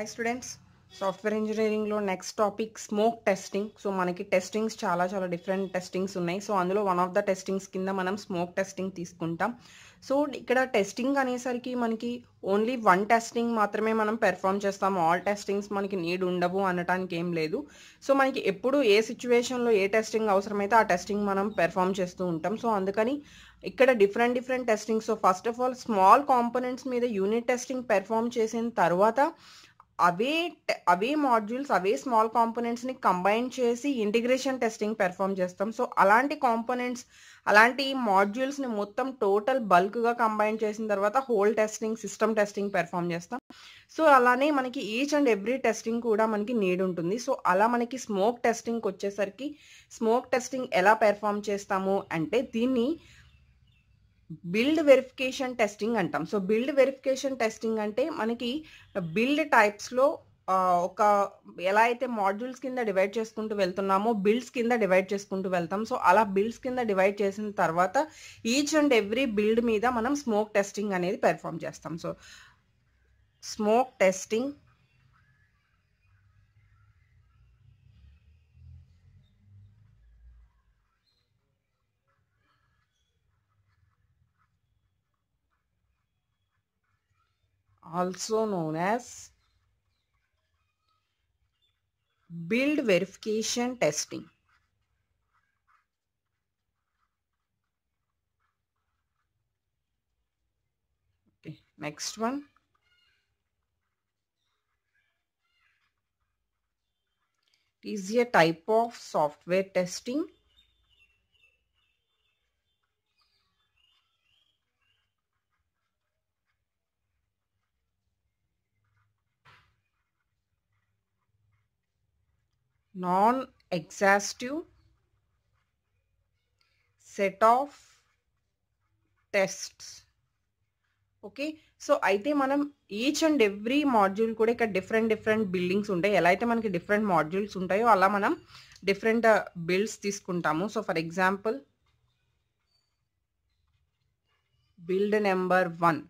Hi students software ఇంజనీరింగ్లో next topic smoke testing so మనకి testings చాలా చాలా డిఫరెంట్ టెస్టింగ్స్ ఉన్నాయి సో అందులో వన్ ఆఫ్ ద టెస్టింగ్స్ కింద మనం స్మోక్ టెస్టింగ్ తీసుకుంటాం సో ఇక్కడ టెస్టింగ్ అనేసరికి మనకి ఓన్లీ వన్ టెస్టింగ్ మాత్రమే మనం పెర్ఫామ్ చేస్తాం ఆల్ టెస్టింగ్స్ మనకి నీడ్ ఉండవు అనటానికి ఏం లేదు సో మనకి ఎప్పుడు ఏ సిచ్యువేషన్లో ఏ టెస్టింగ్ అవసరమైతే ఆ టెస్టింగ్ మనం పెర్ఫామ్ చేస్తూ ఉంటాం సో అందుకని ఇక్కడ different different testing so first of all small components మీద యూనిట్ టెస్టింగ్ పెర్ఫామ్ చేసిన తర్వాత అవే అవే మాడ్యూల్స్ అవే స్మాల్ కాంపోనెంట్స్ని కంబైన్ చేసి ఇంటిగ్రేషన్ టెస్టింగ్ పెర్ఫామ్ చేస్తాం సో అలాంటి కాంపోనెంట్స్ అలాంటి మాడ్యూల్స్ని మొత్తం టోటల్ బల్క్గా కంబైన్ చేసిన తర్వాత whole testing system testing perform చేస్తాం సో అలానే మనకి ఈచ్ అండ్ ఎవ్రీ టెస్టింగ్ కూడా మనకి నీడ్ ఉంటుంది సో అలా మనకి స్మోక్ టెస్టింగ్కి వచ్చేసరికి స్మోక్ టెస్టింగ్ ఎలా పెర్ఫామ్ చేస్తాము అంటే దీన్ని బిల్డ్ వెరిఫికేషన్ టెస్టింగ్ అంటాం సో బిల్డ్ వెరిఫికేషన్ టెస్టింగ్ అంటే మనకి బిల్డ్ టైప్స్లో ఒక ఎలా అయితే మాడ్యూల్స్ కింద డివైడ్ చేసుకుంటూ వెళ్తున్నామో బిల్డ్స్ కింద డివైడ్ చేసుకుంటూ వెళ్తాం సో అలా బిల్డ్స్ కింద డివైడ్ చేసిన తర్వాత ఈచ్ అండ్ ఎవ్రీ బిల్డ్ మీద మనం స్మోక్ టెస్టింగ్ అనేది పెర్ఫామ్ చేస్తాం so smoke testing also known as build verification testing. Okay, next one. is a type of software testing non-exhaustive set of tests okay so అయితే మనం each and every module కూడా ఇక్కడ different different buildings ఉంటాయి ఎలా అయితే మనకి different modules ఉంటాయో అలా మనం డిఫరెంట్ బిల్డ్స్ తీసుకుంటాము so for example build number one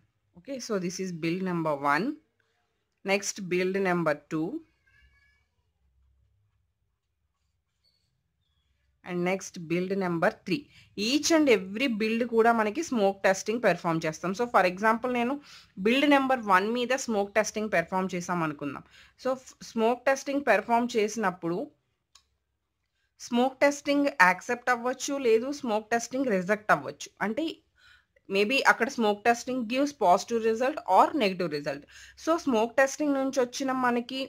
okay so this is build number one next build number two and next build number three each and every build కూడా మనకి స్మోక్ టెస్టింగ్ పెర్ఫామ్ చేస్తాం so for example నేను build number one మీద smoke testing perform చేసాం అనుకుందాం so smoke testing perform చేసినప్పుడు smoke testing accept అవ్వచ్చు లేదు స్మోక్ టెస్టింగ్ రిజెక్ట్ అవ్వచ్చు అంటే మేబీ అక్కడ smoke testing gives positive result or negative result so smoke testing నుంచి వచ్చిన మనకి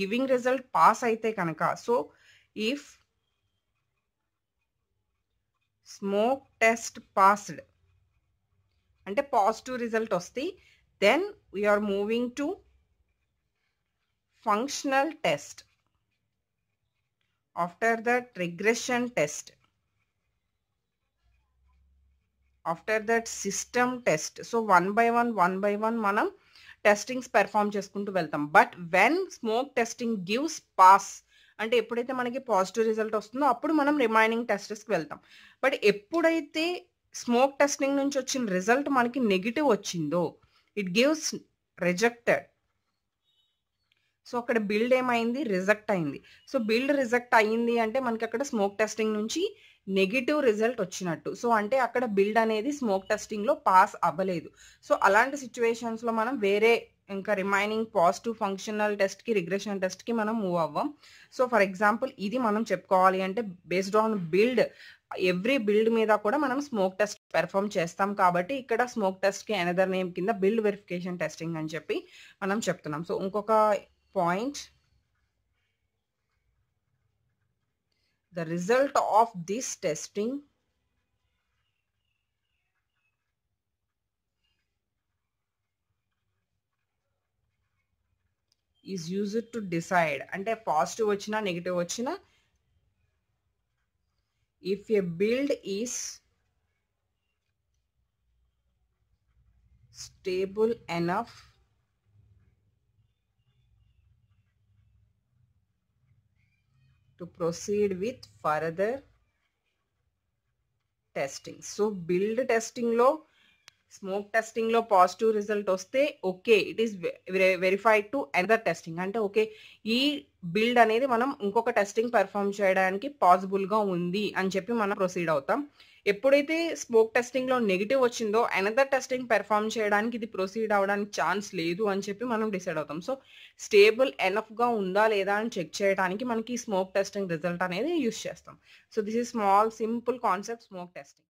గివింగ్ రిజల్ట్ పాస్ అయితే కనుక so if smoke test passed అంటే పాజిటివ్ రిజల్ట్ వస్తే then we're moving to functional test after that regression test after that system test so one by one one by one మనం testings perform చేసుకుంటూ వెళ్తాం but when smoke testing gives pass అంటే ఎప్పుడైతే మనకి positive result వస్తుందో అప్పుడు మనం remaining టెస్ట్స్కి వెళ్తాం బట్ ఎప్పుడైతే స్మోక్ టెస్టింగ్ నుంచి వచ్చిన రిజల్ట్ మనకి నెగిటివ్ వచ్చిందో ఇట్ గివ్స్ రిజెక్టెడ్ సో అక్కడ బిల్డ్ ఏమైంది రిజెక్ట్ అయింది సో బిల్డ్ రిజెక్ట్ అయ్యింది అంటే మనకి అక్కడ స్మోక్ టెస్టింగ్ నుంచి నెగిటివ్ రిజల్ట్ వచ్చినట్టు సో అంటే అక్కడ బిల్డ్ అనేది స్మోక్ టెస్టింగ్లో పాస్ అవ్వలేదు సో అలాంటి సిచ్యువేషన్స్లో మనం వేరే ఇంకా రిమైనింగ్ పాజిటివ్ ఫంక్షనల్ టెస్ట్కి రిగ్రెషన్ టెస్ట్కి మనం మూవ్ అవ్వం సో ఫర్ ఎగ్జాంపుల్ ఇది మనం చెప్పుకోవాలి అంటే based on build every build మీద కూడా మనం స్మోక్ టెస్ట్ పెర్ఫామ్ చేస్తాం కాబట్టి ఇక్కడ స్మోక్ టెస్ట్కి అనదర్ నేమ్ కింద బిల్డ్ వెరిఫికేషన్ టెస్టింగ్ అని చెప్పి మనం చెప్తున్నాం సో ఇంకొక point the result of this testing is used to decide అంటే పాజిటివ్ వచ్చినా నెగిటివ్ వచ్చినా if a build is stable enough to proceed with further testing. So build testing లో స్మోక్ టెస్టింగ్లో పాజిటివ్ రిజల్ట్ వస్తే okay it is verified to another testing అంటే okay ఈ build అనేది మనం ఇంకొక టెస్టింగ్ పెర్ఫామ్ చేయడానికి పాసిబుల్గా ఉంది అని చెప్పి మనం ప్రొసీడ్ అవుతాం ఎప్పుడైతే స్మోక్ టెస్టింగ్లో నెగిటివ్ వచ్చిందో ఎనదర్ టెస్టింగ్ పెర్ఫామ్ చేయడానికి ఇది ప్రొసీడ్ అవడానికి ఛాన్స్ లేదు అని చెప్పి మనం డిసైడ్ అవుతాం సో స్టేబుల్ ఎనఫ్గా ఉందా లేదా అని చెక్ చేయడానికి మనకి స్మోక్ టెస్టింగ్ రిజల్ట్ అనేది యూస్ చేస్తాం so this is small simple concept smoke testing